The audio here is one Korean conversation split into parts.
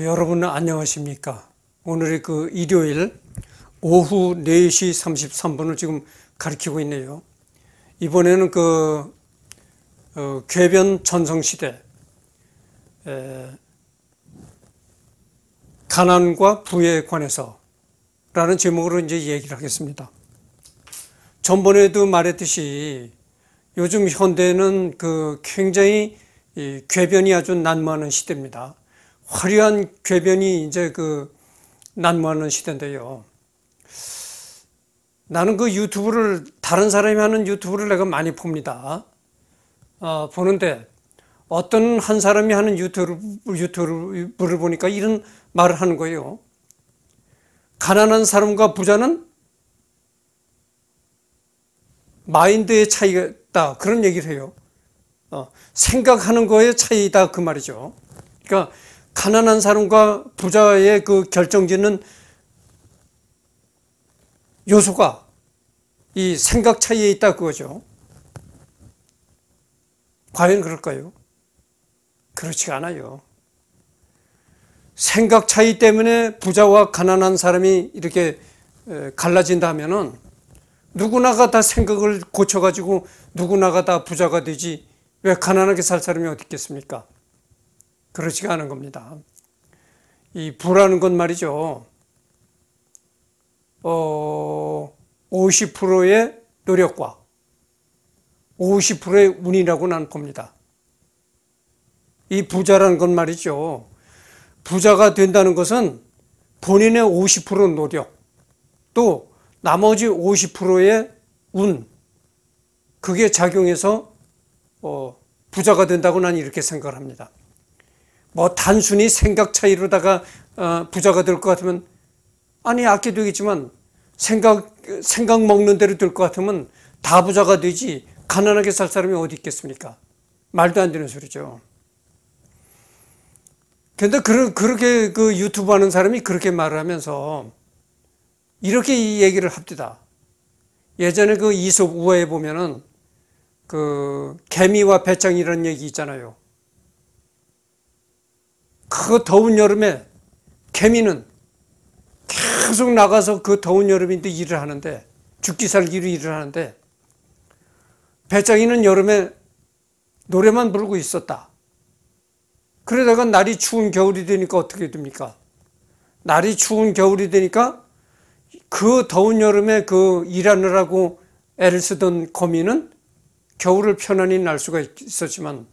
여러분 안녕하십니까? 오늘의 그 일요일 오후 4시 33분을 지금 가리키고 있네요. 이번에는 그 어, 괴변 전성시대 에, 가난과 부에 관해서 라는 제목으로 이제 얘기를 하겠습니다. 전번에도 말했듯이 요즘 현대는 그 굉장히 이 궤변이 아주 난무하는 시대입니다. 화려한 궤변이 이제 그 난무하는 시대인데요. 나는 그 유튜브를 다른 사람이 하는 유튜브를 내가 많이 봅니다. 어, 보는데 어떤 한 사람이 하는 유튜브, 유튜브를 보니까 이런 말을 하는 거예요. 가난한 사람과 부자는 마인드의 차이가 있다. 그런 얘기를 해요. 어, 생각하는 거의 차이다. 그 말이죠. 그러니까 가난한 사람과 부자의 그 결정짓는 요소가 이 생각 차이에 있다 그거죠. 과연 그럴까요? 그렇지 않아요. 생각 차이 때문에 부자와 가난한 사람이 이렇게 갈라진다면 누구나가 다 생각을 고쳐가지고 누구나가 다 부자가 되지 왜 가난하게 살 사람이 어디 있겠습니까? 그렇지가 않은 겁니다. 이 부라는 건 말이죠. 어, 50%의 노력과 50%의 운이라고 난 겁니다. 이 부자라는 건 말이죠. 부자가 된다는 것은 본인의 50% 노력, 또 나머지 50%의 운, 그게 작용해서 어, 부자가 된다고 난 이렇게 생각을 합니다. 뭐 단순히 생각 차이로다가 어, 부자가 될 것 같으면 아니 아껴 되겠지만 생각 생각 먹는 대로 될 것 같으면 다 부자가 되지 가난하게 살 사람이 어디 있겠습니까? 말도 안 되는 소리죠. 근데 그, 그렇게 그 유튜브 하는 사람이 그렇게 말을 하면서 이렇게 얘기를 합디다. 예전에 그 이솝 우화에 보면은 그 개미와 배짱이라는 얘기 있잖아요. 그 더운 여름에 개미는 계속 나가서 그 더운 여름인데 일을 하는데 죽기 살기로 일을 하는데 배짱이는 여름에 노래만 부르고 있었다. 그러다가 날이 추운 겨울이 되니까 어떻게 됩니까? 날이 추운 겨울이 되니까 그 더운 여름에 그 일하느라고 애를 쓰던 거미는 겨울을 편안히 날 수가 있었지만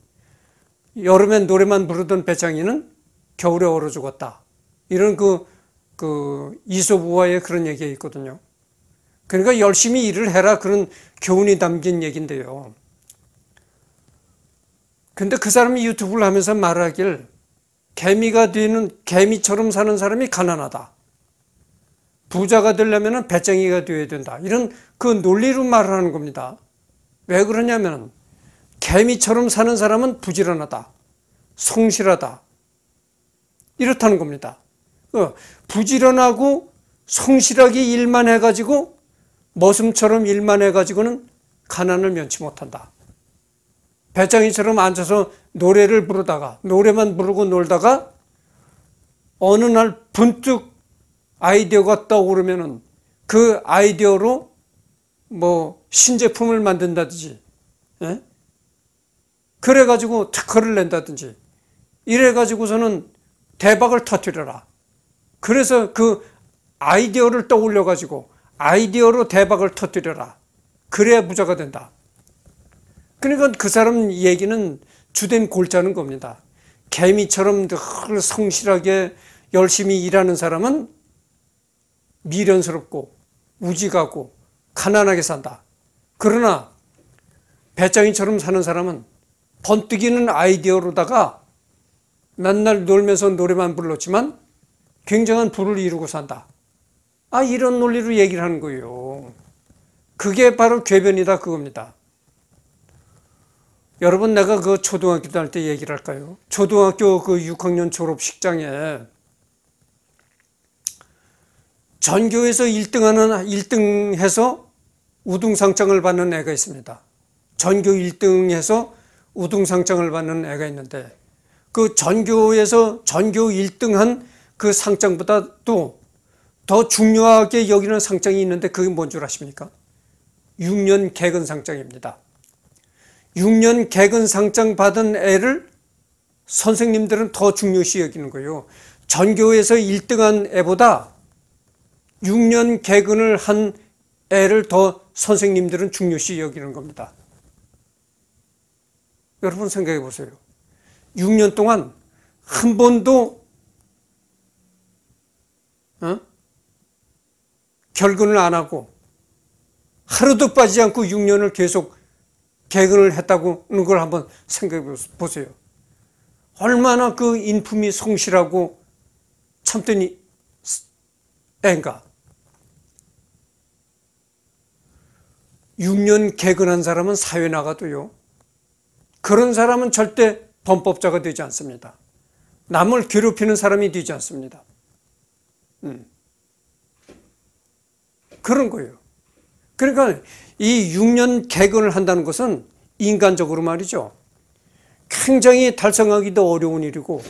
여름에 노래만 부르던 배짱이는 겨울에 얼어 죽었다. 이런 그, 그, 이솝 우화의 그런 얘기가 있거든요. 그러니까 열심히 일을 해라. 그런 교훈이 담긴 얘기인데요. 근데 그 사람이 유튜브를 하면서 말하길, 개미가 되는, 개미처럼 사는 사람이 가난하다. 부자가 되려면 배짱이가 되어야 된다. 이런 그 논리로 말을 하는 겁니다. 왜 그러냐면, 개미처럼 사는 사람은 부지런하다. 성실하다. 이렇다는 겁니다. 어, 부지런하고 성실하게 일만 해가지고 머슴처럼 일만 해가지고는 가난을 면치 못한다. 배짱이처럼 앉아서 노래를 부르다가 노래만 부르고 놀다가 어느 날 분뜩 아이디어가 떠오르면은 그 아이디어로 뭐 신제품을 만든다든지 예? 그래가지고 특허를 낸다든지 이래가지고서는 대박을 터뜨려라. 그래서 그 아이디어를 떠올려 가지고 아이디어로 대박을 터뜨려라. 그래야 부자가 된다. 그러니까 그 사람 얘기는 주된 골자는 겁니다. 개미처럼 늘 성실하게 열심히 일하는 사람은 미련스럽고 우직하고 가난하게 산다. 그러나 배짱이처럼 사는 사람은 번뜩이는 아이디어로다가 맨날 놀면서 노래만 불렀지만 굉장한 부를 이루고 산다. 아, 이런 논리로 얘기를 하는 거예요. 그게 바로 궤변이다 그겁니다. 여러분 내가 그 초등학교 다닐 때 얘기를 할까요? 초등학교 그 6학년 졸업식장에 전교에서 1등하는 1등해서 우등상장을 받는 애가 있습니다. 전교 1등해서 우등상장을 받는 애가 있는데 그 전교에서 전교 1등한 그 상장보다도 더 중요하게 여기는 상장이 있는데 그게 뭔 줄 아십니까? 6년 개근 상장입니다. 6년 개근 상장 받은 애를 선생님들은 더 중요시 여기는 거예요. 전교에서 1등한 애보다 6년 개근을 한 애를 더 선생님들은 중요시 여기는 겁니다. 여러분 생각해 보세요. 6년 동안 한 번도 어? 결근을 안 하고 하루도 빠지지 않고 6년을 계속 개근을 했다고는 하걸 한번 생각해 보세요. 얼마나 그 인품이 성실하고 참더니 애인가. 6년 개근한 사람은 사회 나가도요. 그런 사람은 절대 범법자가 되지 않습니다. 남을 괴롭히는 사람이 되지 않습니다. 음. 그런 거예요. 그러니까 이 6년 개근을 한다는 것은 인간적으로 말이죠. 굉장히 달성하기도 어려운 일이고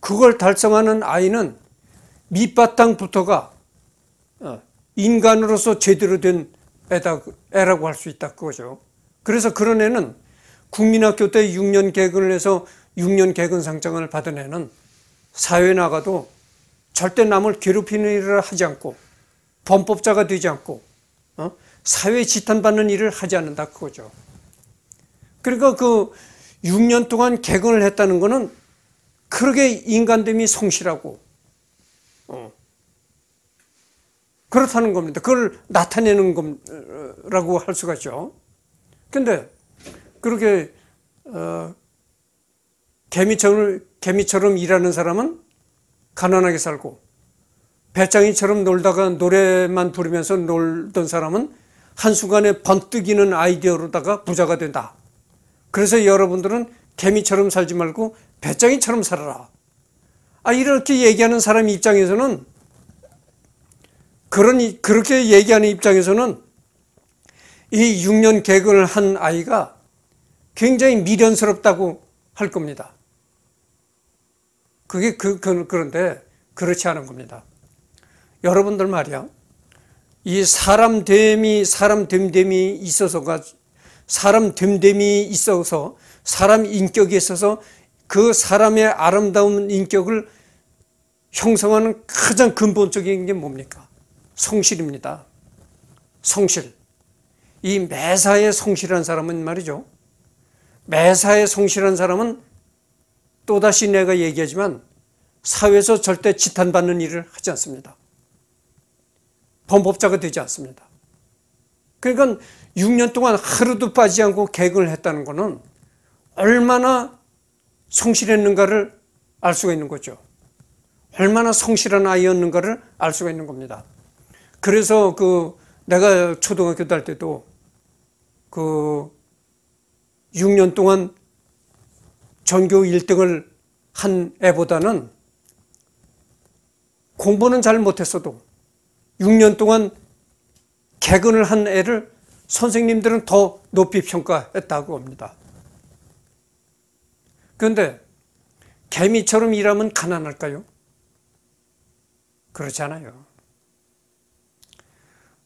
그걸 달성하는 아이는 밑바탕부터가 어, 인간으로서 제대로 된 애다, 애라고 할 수 있다 그거죠. 그래서 그런 애는 국민학교 때 6년 개근을 해서 6년 개근 상장을 받은 애는 사회 에 나가도 절대 남을 괴롭히는 일을 하지 않고 범법자가 되지 않고 어? 사회 에 지탄받는 일을 하지 않는다 그거죠. 그러니까 그 6년 동안 개근을 했다는 거는 그렇게 인간됨이 성실하고 어. 그렇다는 겁니다. 그걸 나타내는 거라고 어, 할 수가 있죠. 근데 그렇게 어, 개미처럼, 개미처럼 일하는 사람은 가난하게 살고 배짱이처럼 놀다가 노래만 부르면서 놀던 사람은 한순간에 번뜩이는 아이디어로다가 부자가 된다. 그래서 여러분들은 개미처럼 살지 말고 배짱이처럼 살아라. 아, 이렇게 얘기하는 사람 입장에서는 그런, 그렇게 얘기하는 입장에서는 이 6년 개근을 한 아이가 굉장히 미련스럽다고 할 겁니다. 그게 그, 그, 그런데 그렇지 않은 겁니다. 여러분들 말이야. 이 사람 됨이, 사람 됨됨이 있어서가, 사람 됨됨이 있어서, 사람 인격이 있어서 그 사람의 아름다운 인격을 형성하는 가장 근본적인 게 뭡니까? 성실입니다. 성실. 이 매사에 성실한 사람은 말이죠. 매사에 성실한 사람은 또다시 내가 얘기하지만 사회에서 절대 지탄받는 일을 하지 않습니다. 범법자가 되지 않습니다. 그러니까 6년 동안 하루도 빠지지 않고 개근을 했다는 것은 얼마나 성실했는가를 알 수가 있는 거죠. 얼마나 성실한 아이였는가를 알 수가 있는 겁니다. 그래서 그 내가 초등학교 다닐 때도 그 6년 동안 전교 1등을 한 애보다는 공부는 잘 못했어도 6년 동안 개근을 한 애를 선생님들은 더 높이 평가했다고 합니다. 그런데 개미처럼 일하면 가난할까요? 그렇지 않아요.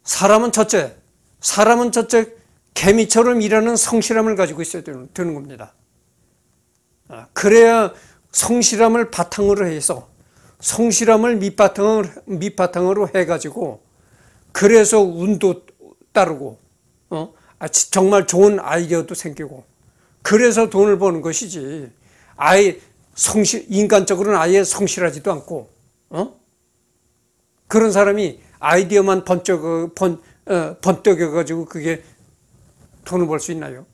사람은 첫째, 사람은 첫째 개미처럼 일하는 성실함을 가지고 있어야 되는, 되는 겁니다. 아, 그래야 성실함을 바탕으로 해서 성실함을 밑바탕으 밑바탕으로 해가지고 그래서 운도 따르고 어? 아, 정말 좋은 아이디어도 생기고 그래서 돈을 버는 것이지 아예 성실 인간적으로는 아예 성실하지도 않고 어? 그런 사람이 아이디어만 번쩍 번 어, 번뜩여가지고 그게 돈을 벌 수 있나요?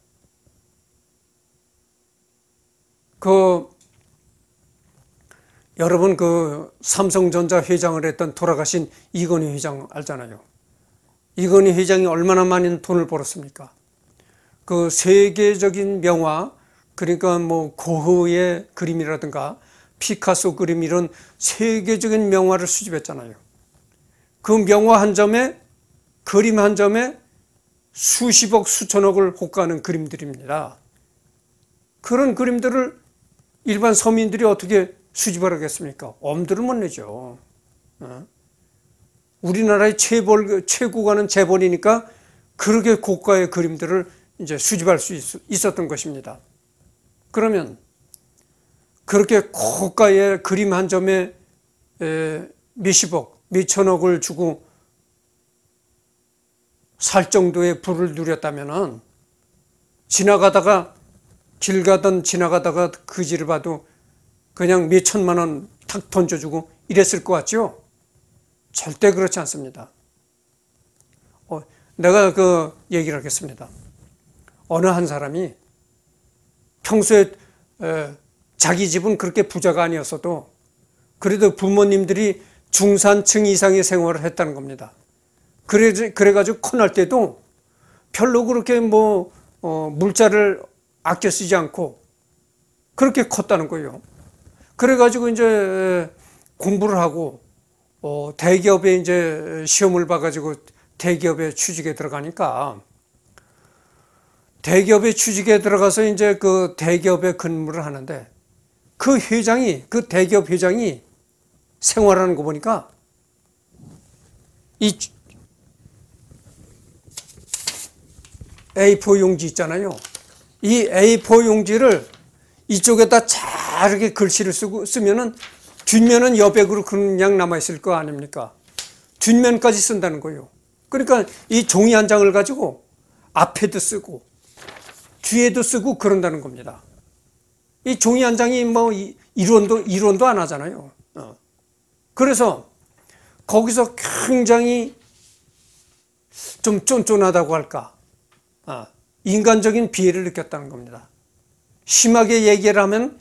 그 여러분 그 삼성전자 회장을 했던 돌아가신 이건희 회장 알잖아요. 이건희 회장이 얼마나 많은 돈을 벌었습니까? 그 세계적인 명화 그러니까 뭐 고흐의 그림이라든가 피카소 그림 이런 세계적인 명화를 수집했잖아요. 그 명화 한 점에 그림 한 점에 수십억 수천억을 호가하는 그림들입니다. 그런 그림들을 일반 서민들이 어떻게 수집을 하겠습니까? 엄두를 못 내죠. 어? 우리나라의 최벌, 최고 가는 재벌이니까 그렇게 고가의 그림들을 이제 수집할 수 있, 었던 것입니다. 그러면 그렇게 고가의 그림 한 점에 에, 몇십억, 몇천억을 주고 살 정도의 부를 누렸다면 지나가다가 길 가던 지나가다가 그지를 봐도 그냥 몇 천만 원 탁 던져주고 이랬을 것 같죠? 절대 그렇지 않습니다. 어, 내가 그 얘기를 하겠습니다. 어느 한 사람이 평소에 에, 자기 집은 그렇게 부자가 아니었어도 그래도 부모님들이 중산층 이상의 생활을 했다는 겁니다. 그래, 그래가지고 커날 때도 별로 그렇게 뭐, 어, 물자를 아껴 쓰지 않고 그렇게 컸다는 거예요. 그래가지고 이제 공부를 하고, 어, 대기업에 이제 시험을 봐가지고 대기업에 취직에 들어가니까 대기업에 취직에 들어가서 이제 그 대기업에 근무를 하는데 그 회장이, 그 대기업 회장이 생활하는 거 보니까 이 A4 용지 있잖아요. 이 A4 용지를 이쪽에다 잘 이렇게 글씨를 쓰고 쓰면은 뒷면은 여백으로 그냥 남아있을 거 아닙니까? 뒷면까지 쓴다는 거예요. 그러니까 이 종이 한 장을 가지고 앞에도 쓰고 뒤에도 쓰고 그런다는 겁니다. 이 종이 한 장이 뭐 이론도, 이론도 안 하잖아요. 어. 그래서 거기서 굉장히 좀 쫀쫀하다고 할까. 아, 인간적인 비해를 느꼈다는 겁니다. 심하게 얘기를 하면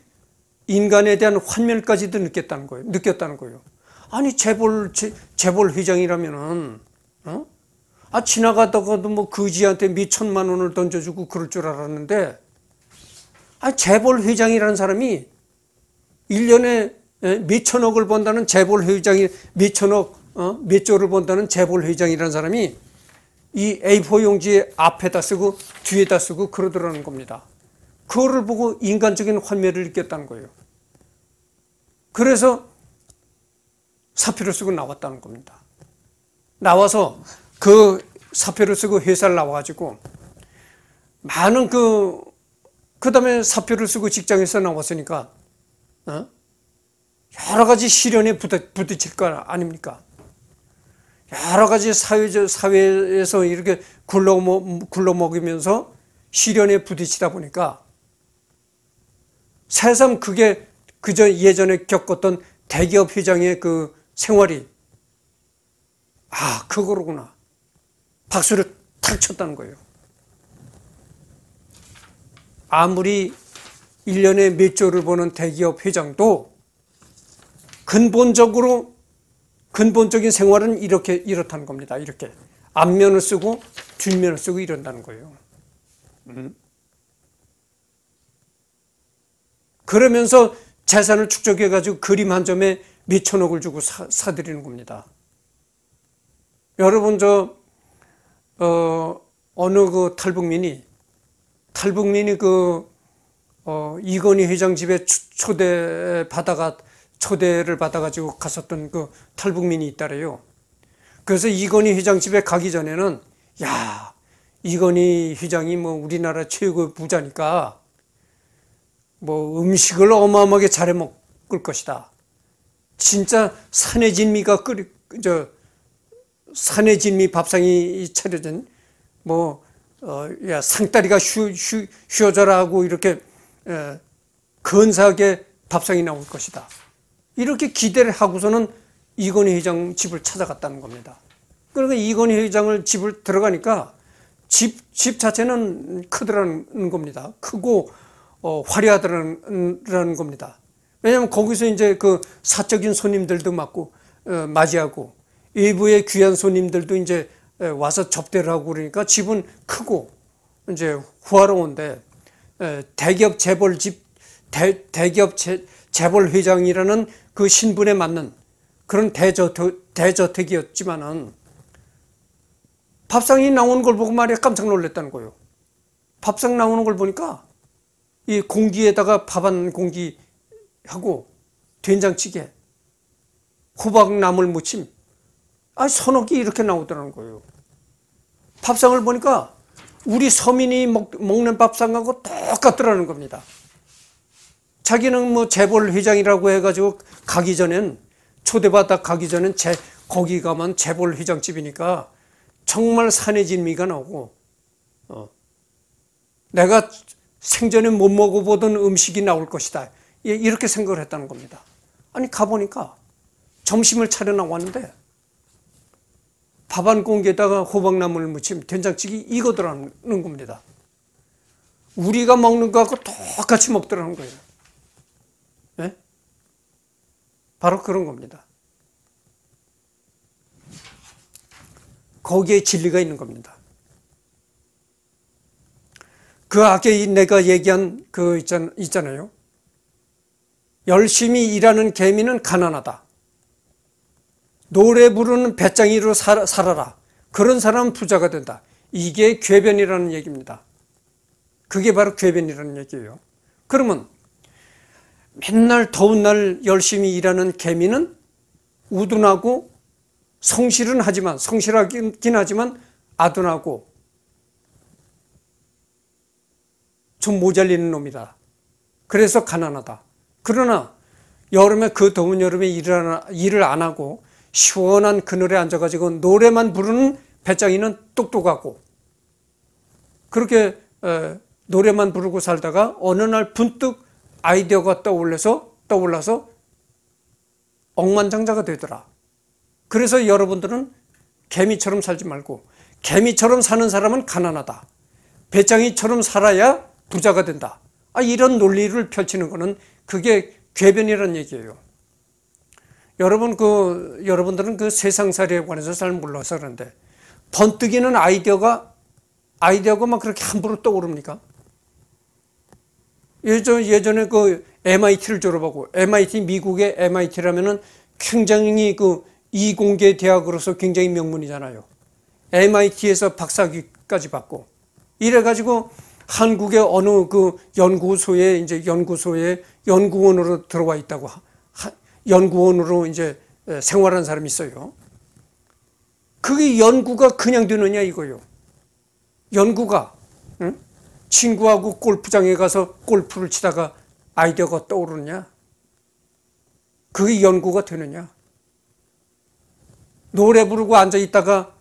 인간에 대한 환멸까지도 느꼈다는 거예요. 느꼈다는 거예요. 아니 재벌 재, 재벌 회장이라면은 어? 아 지나가다가도 뭐 거지한테 미천만 원을 던져주고 그럴 줄 알았는데 아 재벌 회장이라는 사람이 1년에 몇천억을 번다는 재벌 회장이 몇천억 어? 몇 조를 번다는 재벌 회장이라는 사람이 이 A4 용지 앞에다 쓰고 뒤에다 쓰고 그러더라는 겁니다. 그거를 보고 인간적인 환멸을 느꼈다는 거예요. 그래서 사표를 쓰고 나왔다는 겁니다. 나와서 그 사표를 쓰고 회사를 나와가지고 많은 그, 그 다음에 사표를 쓰고 직장에서 나왔으니까, 어? 여러 가지 시련에 부딪힐 거 아닙니까? 여러 가지 사회적, 사회에서 이렇게 굴러먹, 굴러먹이면서 시련에 부딪히다 보니까 새삼 그게 그전 예전에 겪었던 대기업 회장의 그 생활이 아 그거로구나 박수를 탁 쳤다는 거예요 아무리 1년에 몇 조를 버는 대기업 회장도 근본적으로 근본적인 생활은 이렇게 이렇다는 겁니다. 이렇게 앞면을 쓰고 뒷면을 쓰고 이런다는 거예요. 음. 그러면서 재산을 축적해 가지고 그림 한 점에 몇천억을 주고 사, 사들이는 겁니다. 여러분 저 어, 어느 그 탈북민이 탈북민이 그 어, 이건희 회장 집에 초대 받아가 초대를 받아가지고 갔었던 그 탈북민이 있다래요. 그래서 이건희 회장 집에 가기 전에는 야 이건희 회장이 뭐 우리나라 최고의 부자니까 뭐 음식을 어마어마하게 잘해 먹을 것이다. 진짜 산의 진미가 끓이 저 산의 진미 밥상이 차려진 뭐 어, 야, 상다리가 쉬, 쉬, 쉬어져라고 이렇게 에, 어, 근사하게 밥상이 나올 것이다. 이렇게 기대를 하고서는 이건희 회장 집을 찾아갔다는 겁니다. 그러니까 이건희 회장을 집을 들어가니까 집, 집 자체는 크더라는 겁니다. 크고, 어, 화려하더라는 겁니다. 왜냐면 거기서 이제 그 사적인 손님들도 맞고, 어, 맞이하고, 외부의 귀한 손님들도 이제 와서 접대를 하고 그러니까 집은 크고, 이제 호화로운데, 에, 대기업 재벌집, 대, 대기업 재, 재벌 회장이라는 그 신분에 맞는 그런 대저택, 대저택이었지만은 밥상이 나오는 걸 보고 말이야 깜짝 놀랐다는 거예요. 밥상 나오는 걸 보니까 이 공기에다가 밥 한 공기 하고 된장찌개, 호박나물 무침, 아 서너 개 이렇게 나오더라는 거예요. 밥상을 보니까 우리 서민이 먹, 먹는 밥상하고 똑같더라는 겁니다. 자기는 뭐 재벌 회장이라고 해가지고 가기 전엔 초대받아 가기 전엔 제, 거기 가면 재벌 회장집이니까 정말 산의 진미가 나오고 어. 내가 생전에 못 먹어보던 음식이 나올 것이다 이렇게 생각을 했다는 겁니다 아니 가보니까 점심을 차려 나왔는데 밥 한 공기에다가 호박나물 무침 된장찌개 이거더라는 겁니다 우리가 먹는 거하고 똑같이 먹더라는 거예요 바로 그런 겁니다. 거기에 진리가 있는 겁니다. 그 아까 내가 얘기한 그 있잖아요. 열심히 일하는 개미는 가난하다. 노래 부르는 배짱이로 살아라. 그런 사람은 부자가 된다. 이게 궤변이라는 얘기입니다. 그게 바로 궤변이라는 얘기예요. 그러면 맨날 더운 날 열심히 일하는 개미는 우둔하고 성실은 하지만 성실하긴 하지만 아둔하고 좀 모자리는 놈이다. 그래서 가난하다. 그러나 여름에 그 더운 여름에 일을, 안 하고 시원한 그늘에 앉아가지고 노래만 부르는 배짱이는 똑똑하고 그렇게 어, 노래만 부르고 살다가 어느 날 분뜩 아이디어가 떠올려서 떠올라서 억만장자가 되더라. 그래서 여러분들은 개미처럼 살지 말고 개미처럼 사는 사람은 가난하다. 배짱이처럼 살아야 부자가 된다. 아, 이런 논리를 펼치는 것은 그게 괴변이라는 얘기예요. 여러분 그 여러분들은 그 세상살이에 관해서 잘 몰라서 그런데 번뜩이는 아이디어가 아이디어가 막 그렇게 함부로 떠오릅니까? 예전, 예전에 그 MIT를 졸업하고 MIT 미국의 MIT라면은 굉장히 그 이공계 대학으로서 굉장히 명문이잖아요. MIT에서 박사학위까지 받고 이래가지고 한국의 어느 그 연구소에 이제 연구소에 연구원으로 들어와 있다고 연구원으로 이제 생활한 사람이 있어요. 그게 연구가 그냥 되느냐 이거요. 연구가 친구하고 골프장에 가서 골프를 치다가 아이디어가 떠오르느냐? 그게 연구가 되느냐? 노래 부르고 앉아 있다가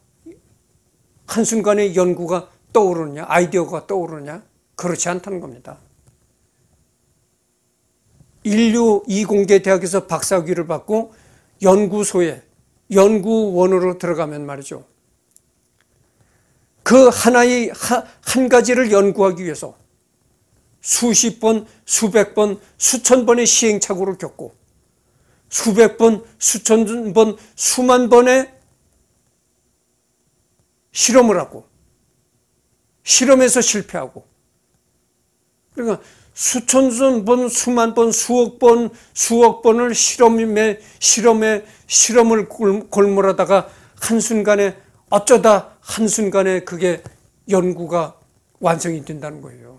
한순간에 연구가 떠오르느냐? 아이디어가 떠오르느냐? 그렇지 않다는 겁니다. 인류 이공계대학에서 박사학위를 받고 연구소에 연구원으로 들어가면 말이죠. 그 하나의 한 가지를 연구하기 위해서 수십 번, 수백 번, 수천 번의 시행착오를 겪고 수백 번, 수천 번, 수만 번의 실험을 하고 실험에서 실패하고 그러니까 수천 번, 수만 번, 수억 번, 수억 번을 실험에 실험에 실험을 골몰하다가 한순간에 어쩌다 한순간에 그게 연구가 완성이 된다는 거예요.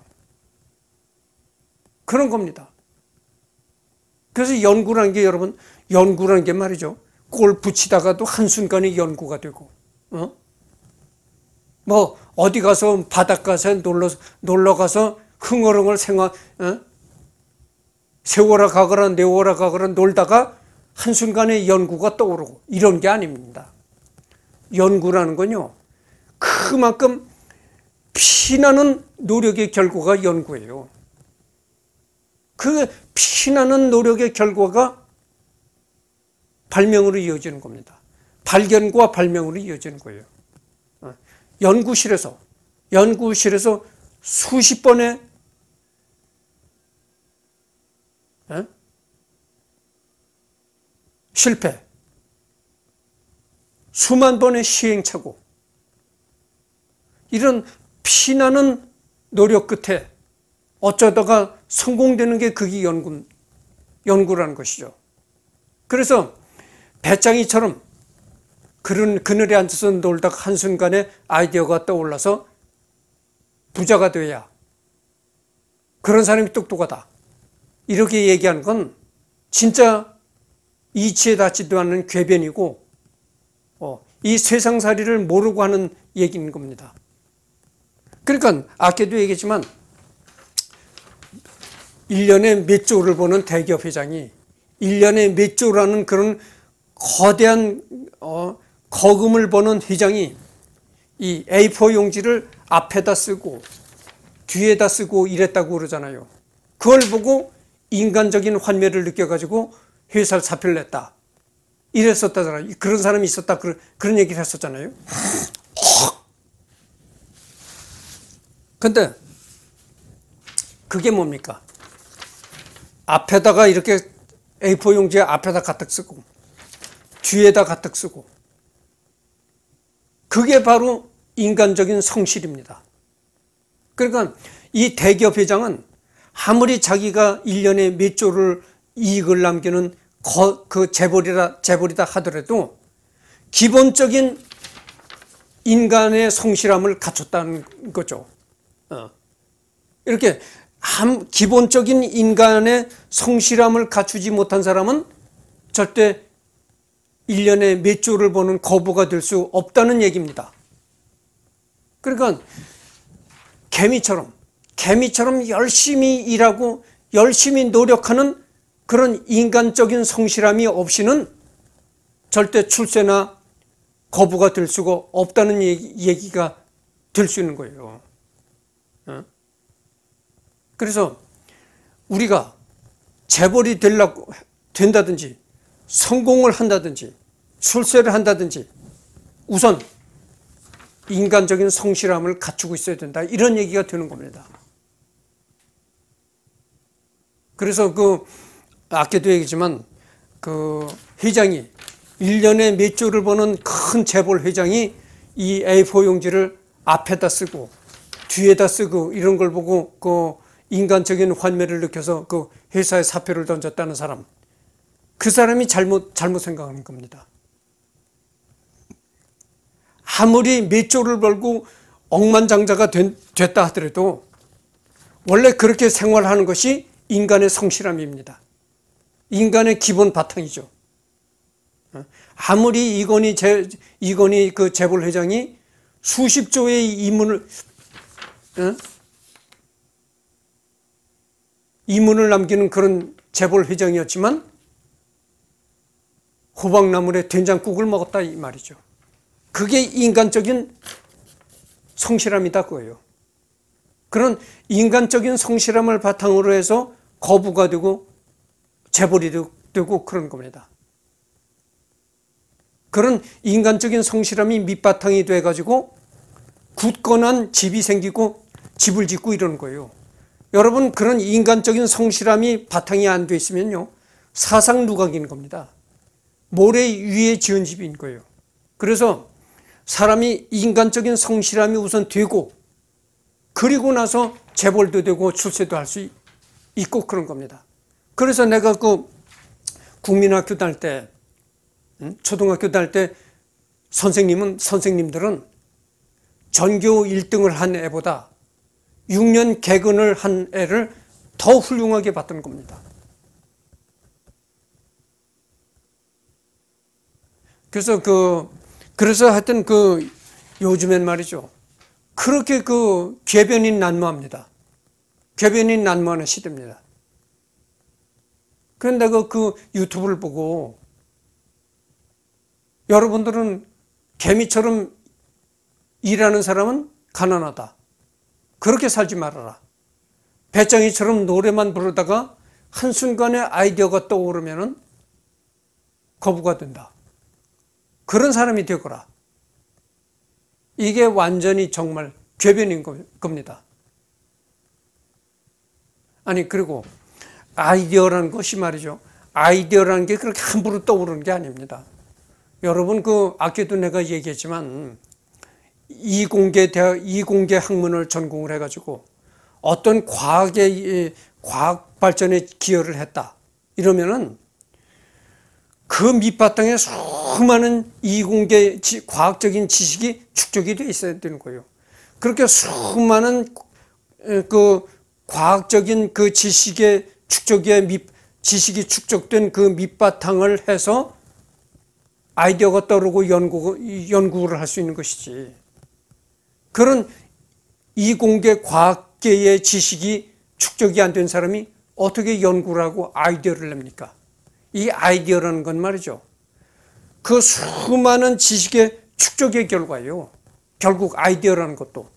그런 겁니다. 그래서 연구라는 게 여러분, 연구라는 게 말이죠. 골 붙이다가도 한순간에 연구가 되고, 어? 뭐, 어디 가서 바닷가에 놀러, 놀러 가서 흥얼흥얼 생활, 어? 세워라 가거라, 내워라 가거라 놀다가 한순간에 연구가 떠오르고, 이런 게 아닙니다. 연구라는 건요. 그만큼 피나는 노력의 결과가 연구예요. 그 피나는 노력의 결과가 발명으로 이어지는 겁니다. 발견과 발명으로 이어지는 거예요. 어, 연구실에서 연구실에서 수십 번의 어? 실패, 수만 번의 시행착오 이런 피나는 노력 끝에 어쩌다가 성공되는 게 그게 연구, 연구라는 것이죠. 그래서 배짱이처럼 그런 그늘에 앉아서 놀다가 한순간에 아이디어가 떠올라서 부자가 돼야 그런 사람이 똑똑하다. 이렇게 얘기하는 건 진짜 이치에 닿지도 않는 궤변이고 어, 이 세상살이를 모르고 하는 얘기인 겁니다. 그러니까 아까도 얘기했지만 1년에 몇 조를 보는 대기업 회장이 1년에 몇 조라는 그런 거대한 어, 거금을 버는 회장이 이 A4 용지를 앞에다 쓰고 뒤에다 쓰고 이랬다고 그러잖아요. 그걸 보고 인간적인 환멸을 느껴가지고 회사를 사표를 냈다. 이랬었다잖아 그런 사람이 있었다. 그런, 그런 얘기를 했었잖아요. 근데 그게 뭡니까? 앞에다가 이렇게 A4 용지에 앞에다 가득 쓰고 뒤에다 가득 쓰고 그게 바로 인간적인 성실입니다. 그러니까 이 대기업 회장은 아무리 자기가 1년에 몇 조를 이익을 남기는 거, 그 재벌이라, 재벌이다 하더라도 기본적인 인간의 성실함을 갖췄다는 거죠. 어. 이렇게 함, 기본적인 인간의 성실함을 갖추지 못한 사람은 절대 1년에 몇 조를 버는 거부가 될 수 없다는 얘기입니다. 그러니까 개미처럼 개미처럼 열심히 일하고 열심히 노력하는 그런 인간적인 성실함이 없이는 절대 출세나 거부가 될 수가 없다는 얘기, 가될 수 있는 거예요. 어? 그래서 우리가 재벌이 되려고 된다든지 성공을 한다든지 출세를 한다든지 우선 인간적인 성실함을 갖추고 있어야 된다 이런 얘기가 되는 겁니다. 그래서 그 아껴도 얘기지만 그 회장이 1년에 몇 조를 버는 큰 재벌 회장이 이 A4 용지를 앞에다 쓰고 뒤에다 쓰고 이런 걸 보고 그 인간적인 환멸을 느껴서 그 회사에 사표를 던졌다는 사람 그 사람이 잘못 잘못 생각하는 겁니다. 아무리 몇 조를 벌고 억만장자가 된, 됐다 하더라도 원래 그렇게 생활하는 것이 인간의 성실함입니다. 인간의 기본 바탕이죠. 아무리 이건희 재, 이건희 그 재벌 회장이 수십 조의 이문을 이문을 남기는 그런 재벌 회장이었지만 호박나물에 된장국을 먹었다 이 말이죠. 그게 인간적인 성실함이다 그거예요. 그런 인간적인 성실함을 바탕으로 해서 거부가 되고 재벌이 되고 그런 겁니다. 그런 인간적인 성실함이 밑바탕이 돼가지고 굳건한 집이 생기고 집을 짓고 이러는 거예요. 여러분 그런 인간적인 성실함이 바탕이 안 돼 있으면요. 사상 누각인 겁니다. 모래 위에 지은 집인 거예요. 그래서 사람이 인간적인 성실함이 우선 되고 그리고 나서 재벌도 되고 출세도 할 수 있고 그런 겁니다. 그래서 내가 그 국민학교 다닐 때, 초등학교 다닐 때 선생님은, 선생님들은 전교 1등을 한 애보다 6년 개근을 한 애를 더 훌륭하게 봤던 겁니다. 그래서 그, 그래서 하여튼 그 요즘엔 말이죠. 그렇게 그개변인 난무합니다. 개변인 난무하는 시대입니다. 그런데 내가 그, 그 유튜브를 보고 여러분들은 개미처럼 일하는 사람은 가난하다. 그렇게 살지 말아라. 배짱이처럼 노래만 부르다가 한순간에 아이디어가 떠오르면 거부가 된다. 그런 사람이 되거라. 이게 완전히 정말 괴변인 겁니다. 아니 그리고 아이디어라는 것이 말이죠. 아이디어라는 게 그렇게 함부로 떠오르는 게 아닙니다. 여러분 그 아까도 내가 얘기했지만 이공계 대학 이공계 학문을 전공을 해가지고 어떤 과학의 과학 발전에 기여를 했다 이러면은 그 밑바탕에 수많은 이공계 과학적인 지식이 축적이 돼 있어야 되는 거예요. 그렇게 수많은 그 과학적인 그 지식의 축적의 밑, 지식이 축적된 그 밑바탕을 해서 아이디어가 떠오르고 연구, 연구를 할 수 있는 것이지. 그런 이공계 과학계의 지식이 축적이 안 된 사람이 어떻게 연구를 하고 아이디어를 냅니까? 이 아이디어라는 건 말이죠. 그 수많은 지식의 축적의 결과예요. 결국 아이디어라는 것도.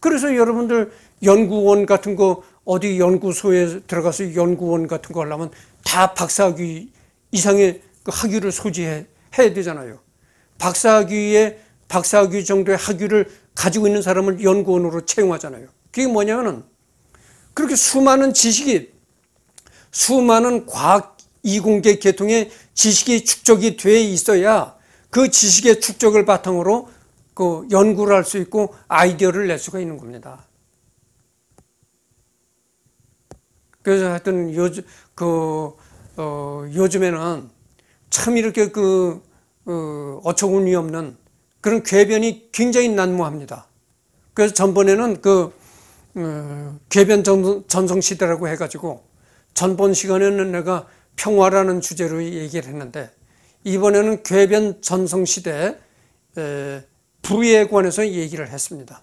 그래서 여러분들 연구원 같은 거 어디 연구소에 들어가서 연구원 같은 거 하려면 다 박사학위 이상의 그 학위를 소지해야 되잖아요. 박사학위에 박사학위 정도의 학위를 가지고 있는 사람을 연구원으로 채용하잖아요. 그게 뭐냐면은 그렇게 수많은 지식이 수많은 과학 이공계 계통의 지식이 축적이 돼 있어야 그 지식의 축적을 바탕으로 그 연구를 할 수 있고 아이디어를 낼 수가 있는 겁니다. 그래서 하여튼 요즘 그 어, 요즘에는 참 이렇게 그 어, 어처구니 없는 그런 궤변이 굉장히 난무합니다. 그래서 전번에는 그 어, 궤변 전성 시대라고 해가지고 전번 시간에는 내가 평화라는 주제로 얘기를 했는데 이번에는 궤변 전성 시대 부에 관해서 얘기를 했습니다.